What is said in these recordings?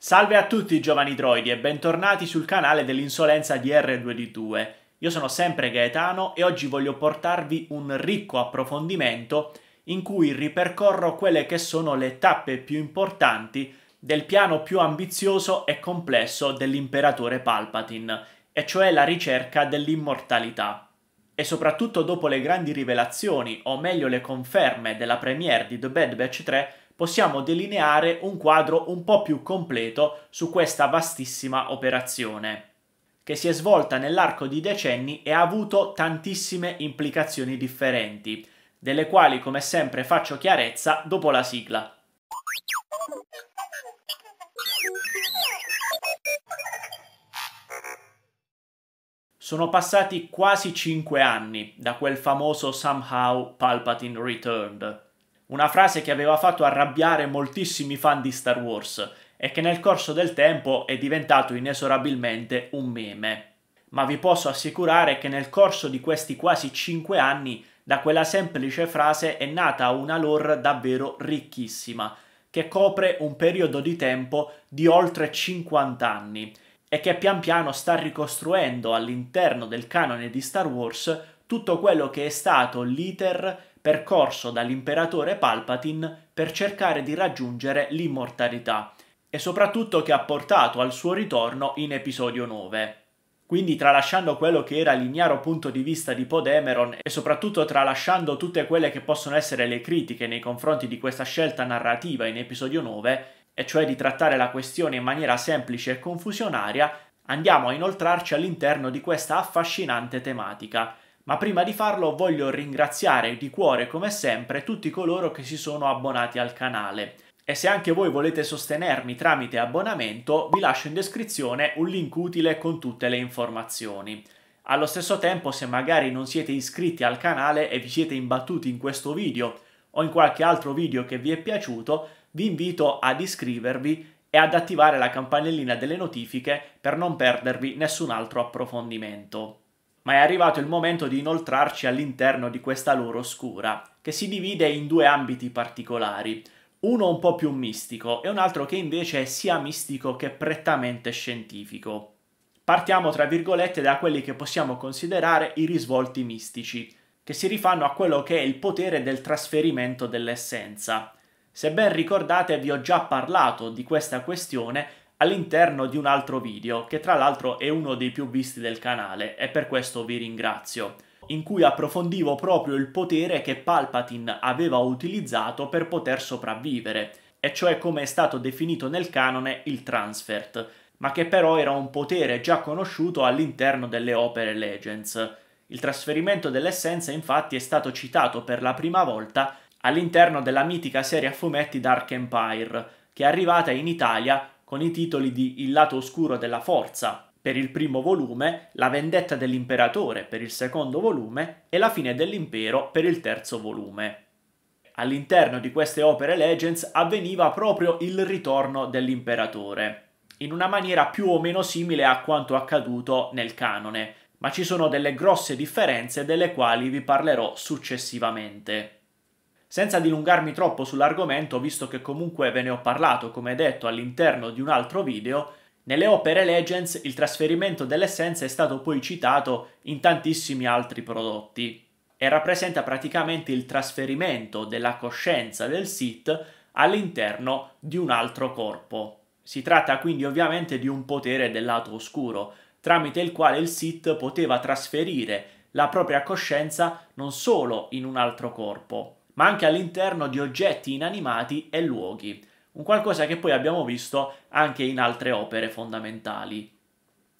Salve a tutti giovani droidi e bentornati sul canale dell'insolenza di R2D2. Io sono sempre Gaetano e oggi voglio portarvi un ricco approfondimento in cui ripercorro quelle che sono le tappe più importanti del piano più ambizioso e complesso dell'imperatore Palpatine, e cioè la ricerca dell'immortalità. E soprattutto dopo le grandi rivelazioni, o meglio le conferme della premiere di The Bad Batch 3, possiamo delineare un quadro un po' più completo su questa vastissima operazione, che si è svolta nell'arco di decenni e ha avuto tantissime implicazioni differenti, delle quali come sempre faccio chiarezza dopo la sigla. Sono passati quasi 5 anni da quel famoso Somehow Palpatine Returned, una frase che aveva fatto arrabbiare moltissimi fan di Star Wars e che nel corso del tempo è diventato inesorabilmente un meme. Ma vi posso assicurare che nel corso di questi quasi 5 anni da quella semplice frase è nata una lore davvero ricchissima, che copre un periodo di tempo di oltre 50 anni e che pian piano sta ricostruendo all'interno del canone di Star Wars tutto quello che è stato l'iter percorso dall'imperatore Palpatine per cercare di raggiungere l'immortalità e soprattutto che ha portato al suo ritorno in episodio 9. Quindi tralasciando quello che era l'ignaro punto di vista di Podemeron e soprattutto tralasciando tutte quelle che possono essere le critiche nei confronti di questa scelta narrativa in episodio 9, e cioè di trattare la questione in maniera semplice e confusionaria, andiamo a inoltrarci all'interno di questa affascinante tematica, ma prima di farlo voglio ringraziare di cuore come sempre tutti coloro che si sono abbonati al canale. E se anche voi volete sostenermi tramite abbonamento, vi lascio in descrizione un link utile con tutte le informazioni. Allo stesso tempo, se magari non siete iscritti al canale e vi siete imbattuti in questo video o in qualche altro video che vi è piaciuto, vi invito ad iscrivervi e ad attivare la campanellina delle notifiche per non perdervi nessun altro approfondimento ma è arrivato il momento di inoltrarci all'interno di questa loro oscura, che si divide in due ambiti particolari, uno un po' più mistico e un altro che invece è sia mistico che prettamente scientifico. Partiamo tra virgolette da quelli che possiamo considerare i risvolti mistici, che si rifanno a quello che è il potere del trasferimento dell'essenza. Se ben ricordate vi ho già parlato di questa questione all'interno di un altro video, che tra l'altro è uno dei più visti del canale e per questo vi ringrazio, in cui approfondivo proprio il potere che Palpatine aveva utilizzato per poter sopravvivere, e cioè come è stato definito nel canone il transfert, ma che però era un potere già conosciuto all'interno delle opere Legends. Il trasferimento dell'essenza infatti è stato citato per la prima volta all'interno della mitica serie a fumetti Dark Empire, che è arrivata in Italia con i titoli di Il lato oscuro della forza per il primo volume, La vendetta dell'imperatore per il secondo volume e La fine dell'impero per il terzo volume. All'interno di queste opere Legends avveniva proprio il ritorno dell'imperatore, in una maniera più o meno simile a quanto accaduto nel canone, ma ci sono delle grosse differenze delle quali vi parlerò successivamente. Senza dilungarmi troppo sull'argomento, visto che comunque ve ne ho parlato, come detto, all'interno di un altro video, nelle opere Legends il trasferimento dell'essenza è stato poi citato in tantissimi altri prodotti e rappresenta praticamente il trasferimento della coscienza del Sith all'interno di un altro corpo. Si tratta quindi ovviamente di un potere del lato oscuro, tramite il quale il Sith poteva trasferire la propria coscienza non solo in un altro corpo, ma anche all'interno di oggetti inanimati e luoghi, un qualcosa che poi abbiamo visto anche in altre opere fondamentali.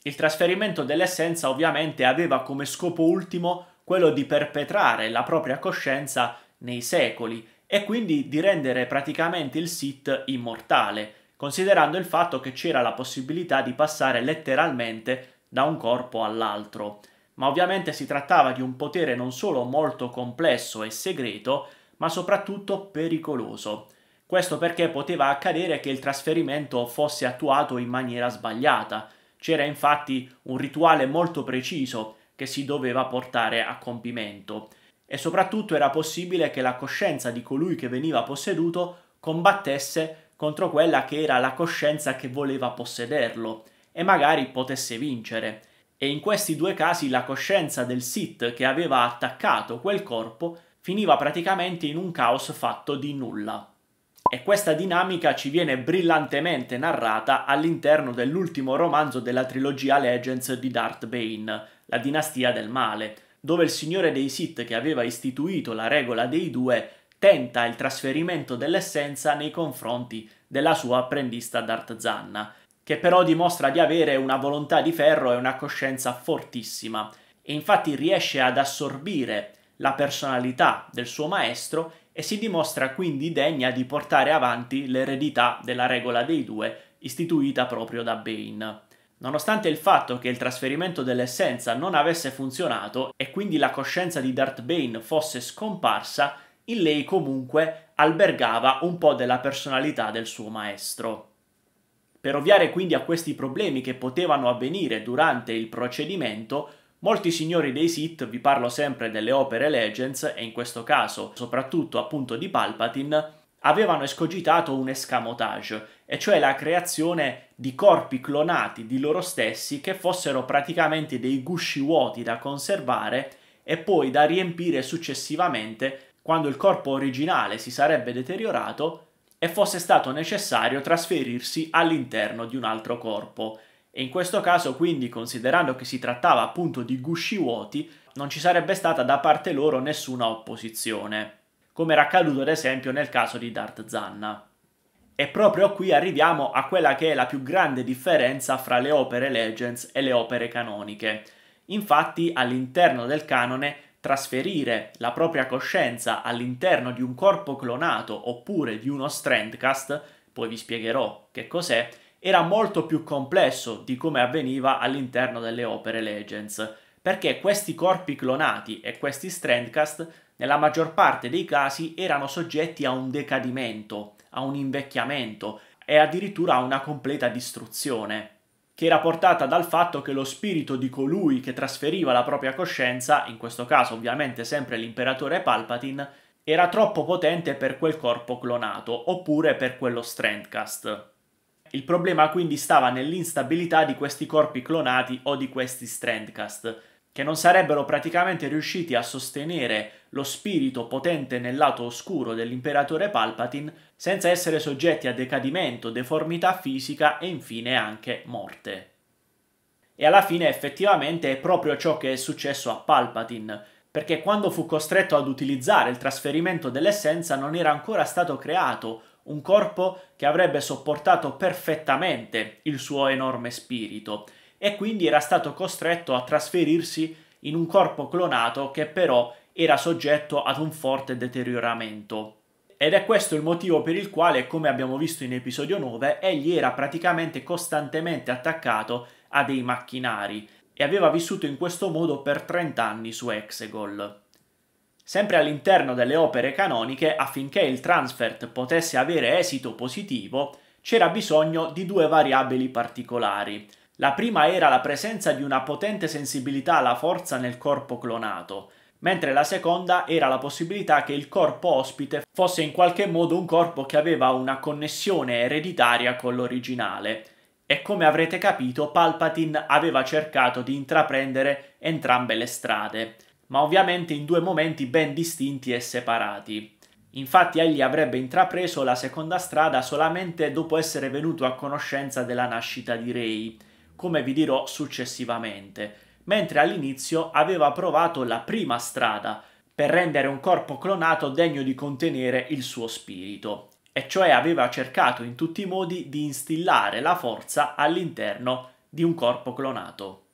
Il trasferimento dell'essenza ovviamente aveva come scopo ultimo quello di perpetrare la propria coscienza nei secoli e quindi di rendere praticamente il Sith immortale, considerando il fatto che c'era la possibilità di passare letteralmente da un corpo all'altro. Ma ovviamente si trattava di un potere non solo molto complesso e segreto, ma soprattutto pericoloso. Questo perché poteva accadere che il trasferimento fosse attuato in maniera sbagliata. C'era infatti un rituale molto preciso che si doveva portare a compimento e soprattutto era possibile che la coscienza di colui che veniva posseduto combattesse contro quella che era la coscienza che voleva possederlo e magari potesse vincere. E in questi due casi la coscienza del Sith che aveva attaccato quel corpo finiva praticamente in un caos fatto di nulla. E questa dinamica ci viene brillantemente narrata all'interno dell'ultimo romanzo della trilogia Legends di Darth Bane, La dinastia del male, dove il signore dei Sith che aveva istituito la regola dei due tenta il trasferimento dell'essenza nei confronti della sua apprendista Darth Zanna, che però dimostra di avere una volontà di ferro e una coscienza fortissima, e infatti riesce ad assorbire la personalità del suo maestro e si dimostra quindi degna di portare avanti l'eredità della regola dei due istituita proprio da Bane. Nonostante il fatto che il trasferimento dell'essenza non avesse funzionato e quindi la coscienza di Darth Bane fosse scomparsa, in lei comunque albergava un po' della personalità del suo maestro. Per ovviare quindi a questi problemi che potevano avvenire durante il procedimento, Molti signori dei Sith, vi parlo sempre delle opere Legends, e in questo caso soprattutto appunto di Palpatine, avevano escogitato un escamotage, e cioè la creazione di corpi clonati di loro stessi che fossero praticamente dei gusci vuoti da conservare e poi da riempire successivamente quando il corpo originale si sarebbe deteriorato e fosse stato necessario trasferirsi all'interno di un altro corpo. E in questo caso quindi, considerando che si trattava appunto di gusci vuoti, non ci sarebbe stata da parte loro nessuna opposizione, come era accaduto ad esempio nel caso di Dart Zanna. E proprio qui arriviamo a quella che è la più grande differenza fra le opere legends e le opere canoniche. Infatti, all'interno del canone, trasferire la propria coscienza all'interno di un corpo clonato oppure di uno strandcast, poi vi spiegherò che cos'è, era molto più complesso di come avveniva all'interno delle opere Legends, perché questi corpi clonati e questi Strandcast nella maggior parte dei casi erano soggetti a un decadimento, a un invecchiamento e addirittura a una completa distruzione, che era portata dal fatto che lo spirito di colui che trasferiva la propria coscienza, in questo caso ovviamente sempre l'imperatore Palpatine, era troppo potente per quel corpo clonato oppure per quello Strandcast. Il problema quindi stava nell'instabilità di questi corpi clonati o di questi strandcast, che non sarebbero praticamente riusciti a sostenere lo spirito potente nel lato oscuro dell'imperatore Palpatine senza essere soggetti a decadimento, deformità fisica e infine anche morte. E alla fine effettivamente è proprio ciò che è successo a Palpatine, perché quando fu costretto ad utilizzare il trasferimento dell'essenza non era ancora stato creato un corpo che avrebbe sopportato perfettamente il suo enorme spirito e quindi era stato costretto a trasferirsi in un corpo clonato che però era soggetto ad un forte deterioramento. Ed è questo il motivo per il quale, come abbiamo visto in episodio 9, egli era praticamente costantemente attaccato a dei macchinari e aveva vissuto in questo modo per 30 anni su Exegol sempre all'interno delle opere canoniche affinché il transfert potesse avere esito positivo, c'era bisogno di due variabili particolari. La prima era la presenza di una potente sensibilità alla forza nel corpo clonato, mentre la seconda era la possibilità che il corpo ospite fosse in qualche modo un corpo che aveva una connessione ereditaria con l'originale. E come avrete capito, Palpatine aveva cercato di intraprendere entrambe le strade ma ovviamente in due momenti ben distinti e separati. Infatti egli avrebbe intrapreso la seconda strada solamente dopo essere venuto a conoscenza della nascita di Rei, come vi dirò successivamente, mentre all'inizio aveva provato la prima strada per rendere un corpo clonato degno di contenere il suo spirito, e cioè aveva cercato in tutti i modi di instillare la forza all'interno di un corpo clonato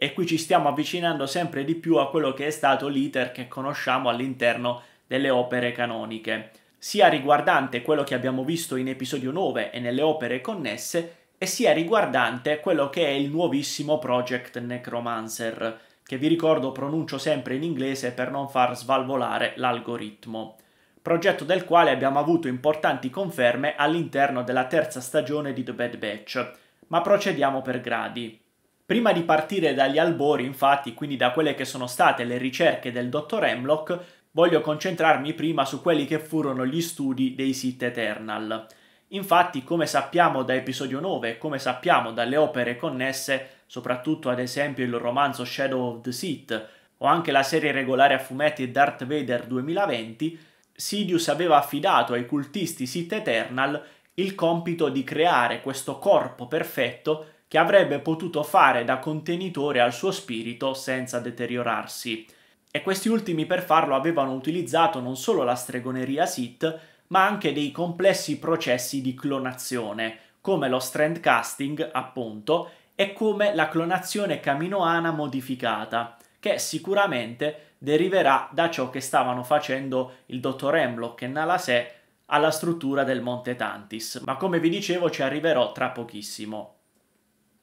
e qui ci stiamo avvicinando sempre di più a quello che è stato l'iter che conosciamo all'interno delle opere canoniche, sia riguardante quello che abbiamo visto in episodio 9 e nelle opere connesse, e sia riguardante quello che è il nuovissimo Project Necromancer, che vi ricordo pronuncio sempre in inglese per non far svalvolare l'algoritmo, progetto del quale abbiamo avuto importanti conferme all'interno della terza stagione di The Bad Batch, ma procediamo per gradi. Prima di partire dagli albori, infatti, quindi da quelle che sono state le ricerche del dottor Hemlock, voglio concentrarmi prima su quelli che furono gli studi dei Sith Eternal. Infatti, come sappiamo da episodio 9 e come sappiamo dalle opere connesse, soprattutto ad esempio il romanzo Shadow of the Sith o anche la serie regolare a fumetti Darth Vader 2020, Sidious aveva affidato ai cultisti Sith Eternal il compito di creare questo corpo perfetto che avrebbe potuto fare da contenitore al suo spirito senza deteriorarsi. E questi ultimi per farlo avevano utilizzato non solo la stregoneria Sith, ma anche dei complessi processi di clonazione, come lo strand casting, appunto, e come la clonazione caminoana modificata, che sicuramente deriverà da ciò che stavano facendo il dottor Hemlock e Nalasè alla struttura del Monte Tantis, ma come vi dicevo ci arriverò tra pochissimo.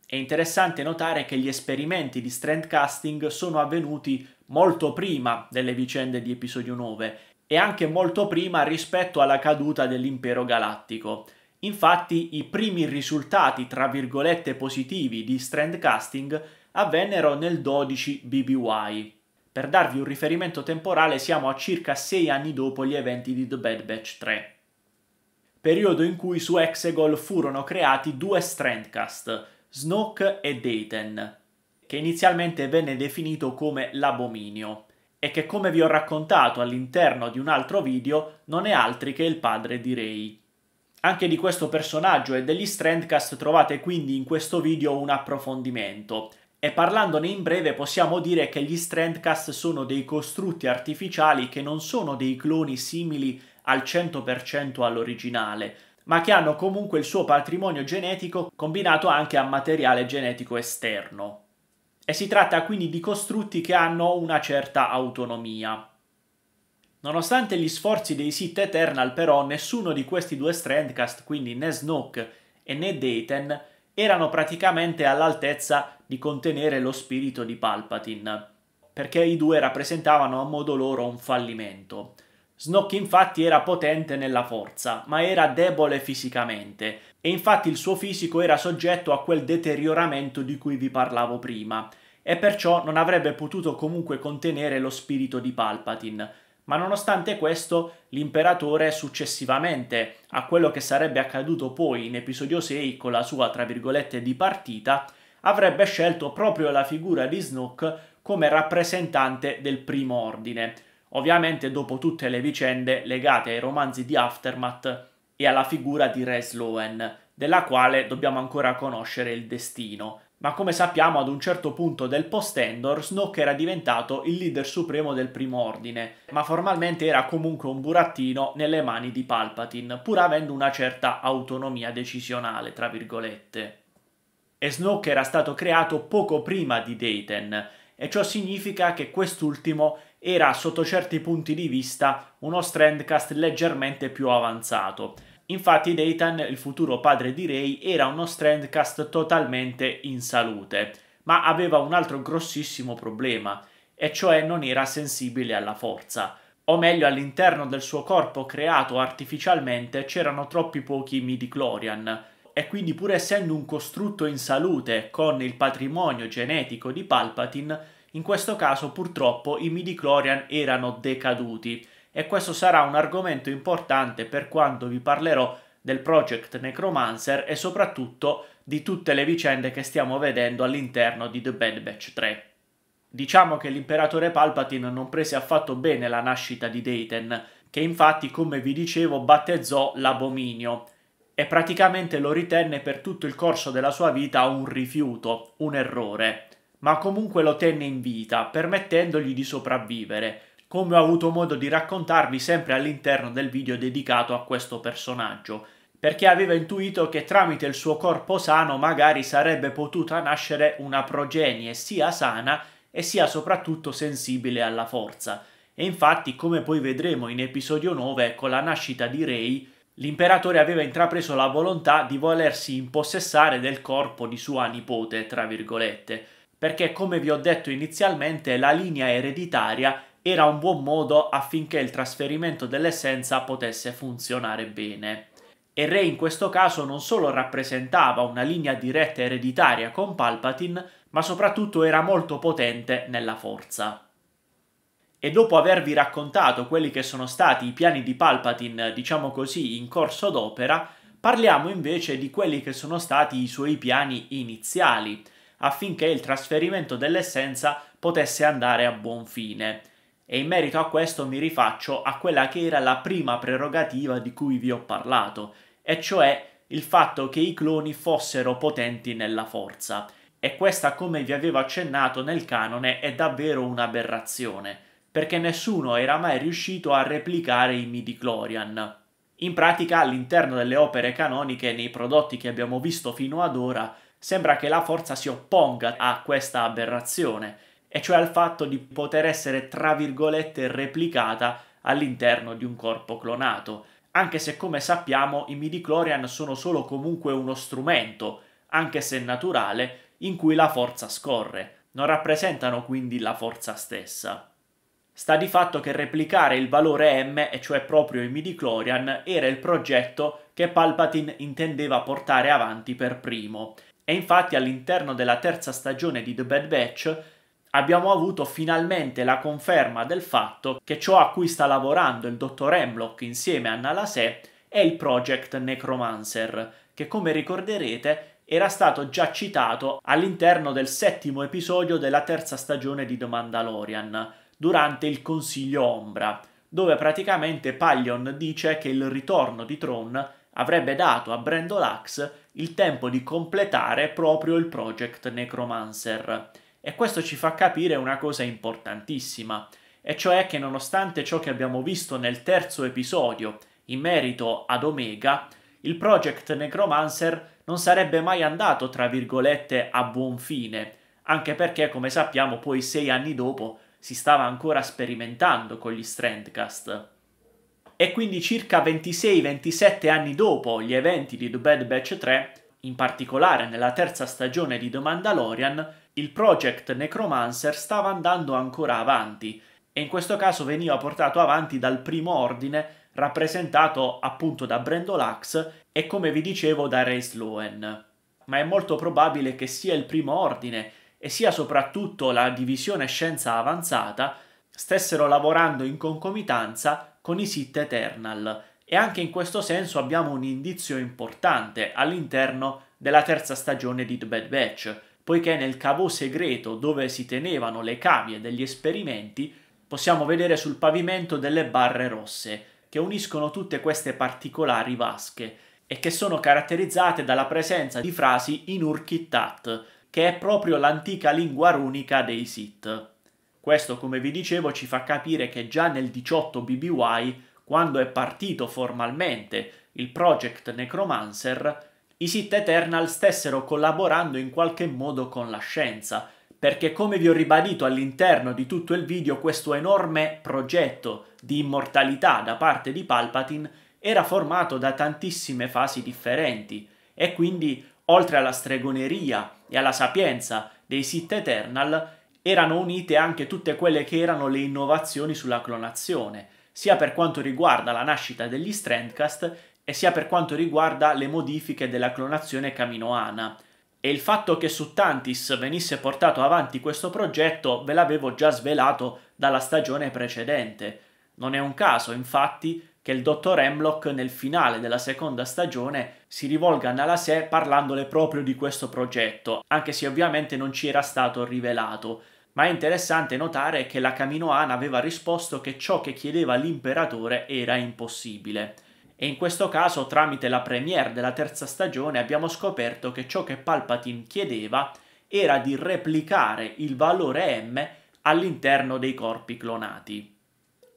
È interessante notare che gli esperimenti di strand casting sono avvenuti molto prima delle vicende di episodio 9 e anche molto prima rispetto alla caduta dell'impero galattico. Infatti i primi risultati, tra virgolette, positivi di strand casting avvennero nel 12 BBY. Per darvi un riferimento temporale siamo a circa 6 anni dopo gli eventi di The Bad Batch 3, periodo in cui su Exegol furono creati due strandcast, Snoke e Dayton, che inizialmente venne definito come l'abominio e che come vi ho raccontato all'interno di un altro video non è altri che il padre di Rey. Anche di questo personaggio e degli Strandcast trovate quindi in questo video un approfondimento, e parlandone in breve possiamo dire che gli Strandcast sono dei costrutti artificiali che non sono dei cloni simili al 100% all'originale, ma che hanno comunque il suo patrimonio genetico combinato anche a materiale genetico esterno. E si tratta quindi di costrutti che hanno una certa autonomia. Nonostante gli sforzi dei Sith Eternal però nessuno di questi due Strandcast, quindi né Snoke e né Dayton, erano praticamente all'altezza di contenere lo spirito di Palpatine, perché i due rappresentavano a modo loro un fallimento. Snook infatti era potente nella forza, ma era debole fisicamente, e infatti il suo fisico era soggetto a quel deterioramento di cui vi parlavo prima, e perciò non avrebbe potuto comunque contenere lo spirito di Palpatine. Ma nonostante questo, l'imperatore successivamente a quello che sarebbe accaduto poi in episodio 6 con la sua tra virgolette dipartita, avrebbe scelto proprio la figura di Snook come rappresentante del primo ordine, ovviamente dopo tutte le vicende legate ai romanzi di Aftermath e alla figura di Re Sloan, della quale dobbiamo ancora conoscere il destino. Ma come sappiamo ad un certo punto del post-Endor, Snoke era diventato il leader supremo del primo ordine, ma formalmente era comunque un burattino nelle mani di Palpatine, pur avendo una certa autonomia decisionale, tra virgolette. E Snoke era stato creato poco prima di Dayton, e ciò significa che quest'ultimo era sotto certi punti di vista uno Strandcast leggermente più avanzato. Infatti Dayton, il futuro padre di Ray, era uno Strandcast totalmente in salute, ma aveva un altro grossissimo problema, e cioè non era sensibile alla forza. O meglio, all'interno del suo corpo creato artificialmente c'erano troppi pochi midichlorian, e quindi pur essendo un costrutto in salute con il patrimonio genetico di Palpatine, in questo caso purtroppo i midichlorian erano decaduti e questo sarà un argomento importante per quando vi parlerò del Project Necromancer e soprattutto di tutte le vicende che stiamo vedendo all'interno di The Bad Batch 3. Diciamo che l'imperatore Palpatine non prese affatto bene la nascita di Dayton, che infatti, come vi dicevo, battezzò l'abominio e praticamente lo ritenne per tutto il corso della sua vita un rifiuto, un errore ma comunque lo tenne in vita, permettendogli di sopravvivere, come ho avuto modo di raccontarvi sempre all'interno del video dedicato a questo personaggio, perché aveva intuito che tramite il suo corpo sano magari sarebbe potuta nascere una progenie sia sana e sia soprattutto sensibile alla forza. E infatti, come poi vedremo in episodio 9, con la nascita di Rei, l'imperatore aveva intrapreso la volontà di volersi impossessare del corpo di sua nipote, tra virgolette, perché come vi ho detto inizialmente la linea ereditaria era un buon modo affinché il trasferimento dell'essenza potesse funzionare bene. E Re in questo caso non solo rappresentava una linea diretta ereditaria con Palpatine, ma soprattutto era molto potente nella forza. E dopo avervi raccontato quelli che sono stati i piani di Palpatine, diciamo così, in corso d'opera, parliamo invece di quelli che sono stati i suoi piani iniziali, affinché il trasferimento dell'essenza potesse andare a buon fine. E in merito a questo mi rifaccio a quella che era la prima prerogativa di cui vi ho parlato, e cioè il fatto che i cloni fossero potenti nella forza. E questa, come vi avevo accennato nel canone, è davvero un'aberrazione, perché nessuno era mai riuscito a replicare i midichlorian. In pratica, all'interno delle opere canoniche, nei prodotti che abbiamo visto fino ad ora, sembra che la forza si opponga a questa aberrazione, e cioè al fatto di poter essere tra virgolette replicata all'interno di un corpo clonato, anche se come sappiamo i midichlorian sono solo comunque uno strumento, anche se naturale, in cui la forza scorre, non rappresentano quindi la forza stessa. Sta di fatto che replicare il valore M, e cioè proprio i midichlorian, era il progetto che Palpatine intendeva portare avanti per primo, e infatti all'interno della terza stagione di The Bad Batch abbiamo avuto finalmente la conferma del fatto che ciò a cui sta lavorando il dottor Hemlock insieme a Nalasè è il Project Necromancer, che come ricorderete era stato già citato all'interno del settimo episodio della terza stagione di The Mandalorian, durante il Consiglio Ombra, dove praticamente Paglion dice che il ritorno di Tron avrebbe dato a Brando Brendolax il tempo di completare proprio il project Necromancer. E questo ci fa capire una cosa importantissima, e cioè che nonostante ciò che abbiamo visto nel terzo episodio in merito ad Omega, il project Necromancer non sarebbe mai andato, tra virgolette, a buon fine, anche perché, come sappiamo, poi sei anni dopo si stava ancora sperimentando con gli Strandcast e quindi circa 26-27 anni dopo gli eventi di The Bad Batch 3, in particolare nella terza stagione di The Mandalorian, il project Necromancer stava andando ancora avanti e in questo caso veniva portato avanti dal primo ordine rappresentato appunto da Brendolax e come vi dicevo da Ray Sloan. Ma è molto probabile che sia il primo ordine e sia soprattutto la divisione scienza avanzata stessero lavorando in concomitanza con i Sith Eternal e anche in questo senso abbiamo un indizio importante all'interno della terza stagione di The Bad Batch, poiché nel cavo segreto dove si tenevano le cavie degli esperimenti possiamo vedere sul pavimento delle barre rosse che uniscono tutte queste particolari vasche e che sono caratterizzate dalla presenza di frasi in Urkittat, che è proprio l'antica lingua runica dei Sith. Questo, come vi dicevo, ci fa capire che già nel 18 BBY, quando è partito formalmente il Project Necromancer, i Sith Eternal stessero collaborando in qualche modo con la scienza, perché come vi ho ribadito all'interno di tutto il video, questo enorme progetto di immortalità da parte di Palpatine era formato da tantissime fasi differenti e quindi, oltre alla stregoneria e alla sapienza dei Sith Eternal, erano unite anche tutte quelle che erano le innovazioni sulla clonazione, sia per quanto riguarda la nascita degli Strandcast e sia per quanto riguarda le modifiche della clonazione caminoana. E il fatto che su Tantis venisse portato avanti questo progetto ve l'avevo già svelato dalla stagione precedente. Non è un caso, infatti, che il dottor Hemlock nel finale della seconda stagione si rivolga a Nalasè parlandole proprio di questo progetto, anche se ovviamente non ci era stato rivelato ma è interessante notare che la Caminoana aveva risposto che ciò che chiedeva l'imperatore era impossibile. E in questo caso, tramite la premiere della terza stagione, abbiamo scoperto che ciò che Palpatine chiedeva era di replicare il valore M all'interno dei corpi clonati.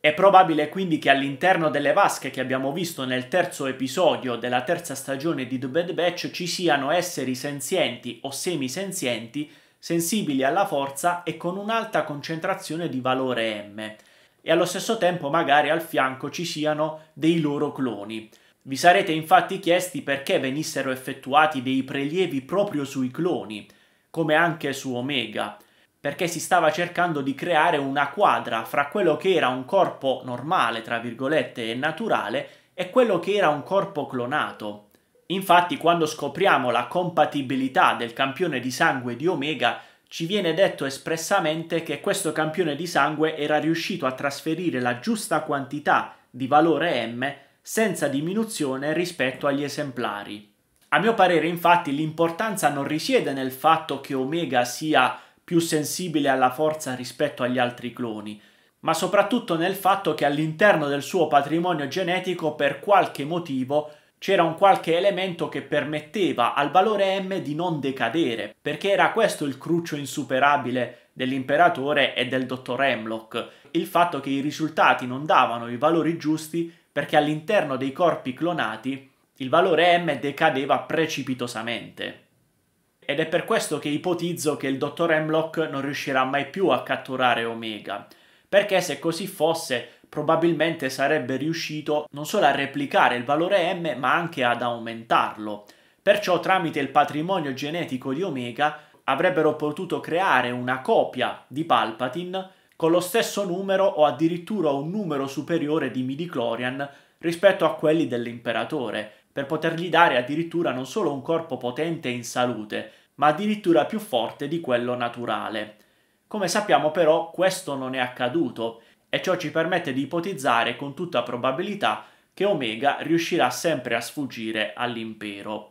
È probabile quindi che all'interno delle vasche che abbiamo visto nel terzo episodio della terza stagione di The Bad Batch ci siano esseri senzienti o semisenzienti sensibili alla forza e con un'alta concentrazione di valore M, e allo stesso tempo magari al fianco ci siano dei loro cloni. Vi sarete infatti chiesti perché venissero effettuati dei prelievi proprio sui cloni, come anche su Omega, perché si stava cercando di creare una quadra fra quello che era un corpo normale, tra virgolette, e naturale, e quello che era un corpo clonato. Infatti quando scopriamo la compatibilità del campione di sangue di Omega ci viene detto espressamente che questo campione di sangue era riuscito a trasferire la giusta quantità di valore M senza diminuzione rispetto agli esemplari. A mio parere infatti l'importanza non risiede nel fatto che Omega sia più sensibile alla forza rispetto agli altri cloni, ma soprattutto nel fatto che all'interno del suo patrimonio genetico per qualche motivo c'era un qualche elemento che permetteva al valore m di non decadere, perché era questo il cruccio insuperabile dell'imperatore e del dottor Hemlock, il fatto che i risultati non davano i valori giusti perché all'interno dei corpi clonati il valore m decadeva precipitosamente. Ed è per questo che ipotizzo che il dottor Hemlock non riuscirà mai più a catturare Omega, perché se così fosse probabilmente sarebbe riuscito non solo a replicare il valore m ma anche ad aumentarlo. Perciò tramite il patrimonio genetico di Omega avrebbero potuto creare una copia di Palpatine con lo stesso numero o addirittura un numero superiore di midichlorian rispetto a quelli dell'imperatore, per potergli dare addirittura non solo un corpo potente e in salute, ma addirittura più forte di quello naturale. Come sappiamo però questo non è accaduto e ciò ci permette di ipotizzare con tutta probabilità che Omega riuscirà sempre a sfuggire all'impero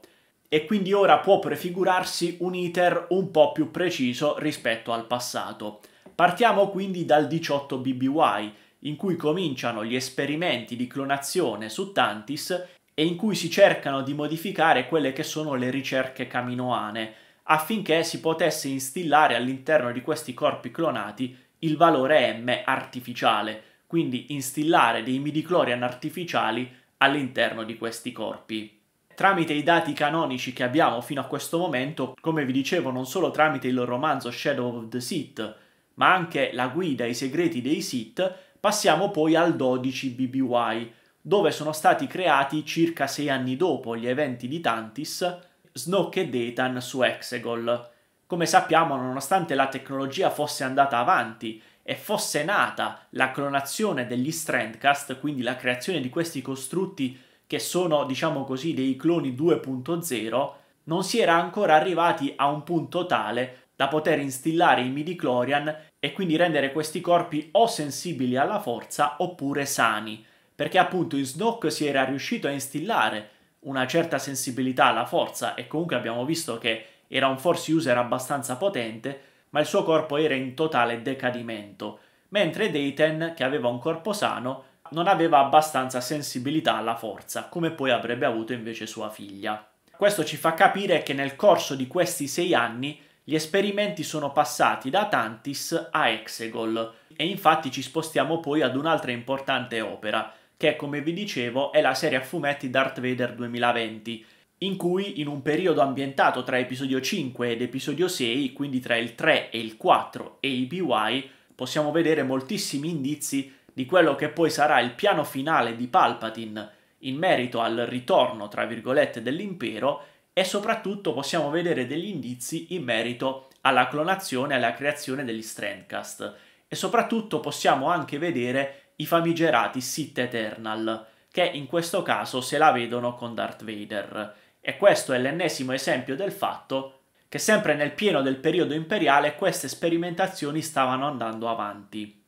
e quindi ora può prefigurarsi un iter un po' più preciso rispetto al passato. Partiamo quindi dal 18 BBY, in cui cominciano gli esperimenti di clonazione su Tantis e in cui si cercano di modificare quelle che sono le ricerche caminoane, affinché si potesse instillare all'interno di questi corpi clonati il valore m artificiale, quindi instillare dei midichlorian artificiali all'interno di questi corpi. Tramite i dati canonici che abbiamo fino a questo momento, come vi dicevo, non solo tramite il romanzo Shadow of the Sith, ma anche la guida ai segreti dei Sith, passiamo poi al 12 BBY, dove sono stati creati circa sei anni dopo gli eventi di Tantis, Snoke e Datan su Exegol. Come sappiamo, nonostante la tecnologia fosse andata avanti e fosse nata la clonazione degli Strandcast, quindi la creazione di questi costrutti che sono, diciamo così, dei cloni 2.0, non si era ancora arrivati a un punto tale da poter instillare i midichlorian e quindi rendere questi corpi o sensibili alla forza oppure sani, perché appunto in Snook si era riuscito a instillare una certa sensibilità alla forza e comunque abbiamo visto che era un force user abbastanza potente, ma il suo corpo era in totale decadimento, mentre Dayton, che aveva un corpo sano, non aveva abbastanza sensibilità alla forza, come poi avrebbe avuto invece sua figlia. Questo ci fa capire che nel corso di questi sei anni gli esperimenti sono passati da Tantis a Exegol e infatti ci spostiamo poi ad un'altra importante opera, che come vi dicevo è la serie a fumetti Darth Vader 2020, in cui in un periodo ambientato tra episodio 5 ed episodio 6, quindi tra il 3 e il 4 e i BY, possiamo vedere moltissimi indizi di quello che poi sarà il piano finale di Palpatine in merito al ritorno, tra virgolette, dell'impero e soprattutto possiamo vedere degli indizi in merito alla clonazione e alla creazione degli Strandcast e soprattutto possiamo anche vedere i famigerati Sith Eternal, che in questo caso se la vedono con Darth Vader. E questo è l'ennesimo esempio del fatto che sempre nel pieno del periodo imperiale queste sperimentazioni stavano andando avanti.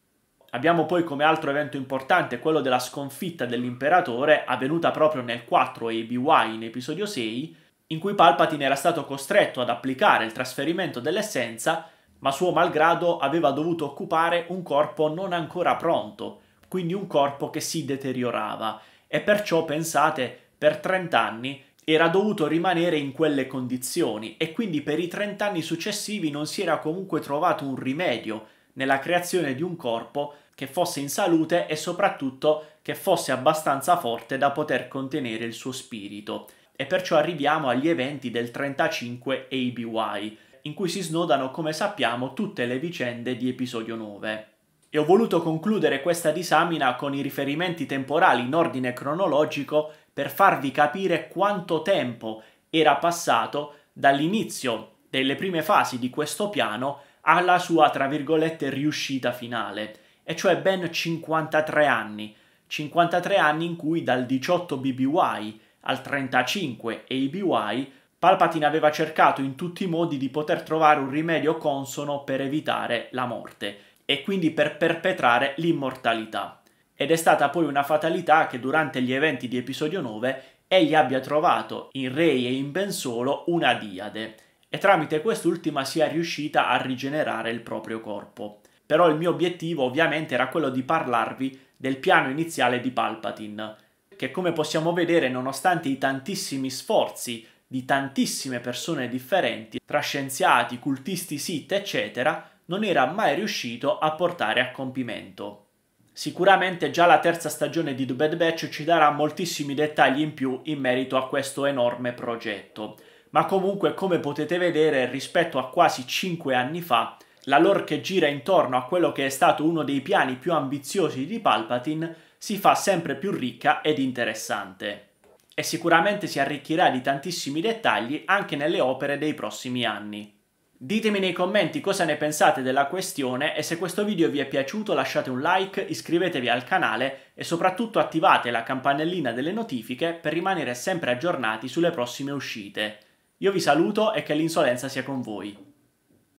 Abbiamo poi come altro evento importante quello della sconfitta dell'imperatore avvenuta proprio nel 4 ABY in episodio 6, in cui Palpatine era stato costretto ad applicare il trasferimento dell'essenza, ma suo malgrado aveva dovuto occupare un corpo non ancora pronto, quindi un corpo che si deteriorava, e perciò pensate, per 30 anni era dovuto rimanere in quelle condizioni e quindi per i 30 anni successivi non si era comunque trovato un rimedio nella creazione di un corpo che fosse in salute e soprattutto che fosse abbastanza forte da poter contenere il suo spirito. E perciò arriviamo agli eventi del 35 ABY, in cui si snodano, come sappiamo, tutte le vicende di episodio 9. E ho voluto concludere questa disamina con i riferimenti temporali in ordine cronologico per farvi capire quanto tempo era passato dall'inizio delle prime fasi di questo piano alla sua, tra virgolette, riuscita finale, e cioè ben 53 anni, 53 anni in cui dal 18 BBY al 35 ABY Palpatine aveva cercato in tutti i modi di poter trovare un rimedio consono per evitare la morte e quindi per perpetrare l'immortalità. Ed è stata poi una fatalità che durante gli eventi di episodio 9 egli abbia trovato in Rei e in Ben Solo una diade e tramite quest'ultima sia riuscita a rigenerare il proprio corpo. Però il mio obiettivo ovviamente era quello di parlarvi del piano iniziale di Palpatine, che come possiamo vedere nonostante i tantissimi sforzi di tantissime persone differenti, tra scienziati, cultisti Sith, eccetera, non era mai riuscito a portare a compimento. Sicuramente già la terza stagione di The Bad Batch ci darà moltissimi dettagli in più in merito a questo enorme progetto, ma comunque come potete vedere rispetto a quasi 5 anni fa la lore che gira intorno a quello che è stato uno dei piani più ambiziosi di Palpatine si fa sempre più ricca ed interessante e sicuramente si arricchirà di tantissimi dettagli anche nelle opere dei prossimi anni. Ditemi nei commenti cosa ne pensate della questione e se questo video vi è piaciuto lasciate un like, iscrivetevi al canale e soprattutto attivate la campanellina delle notifiche per rimanere sempre aggiornati sulle prossime uscite. Io vi saluto e che l'insolenza sia con voi.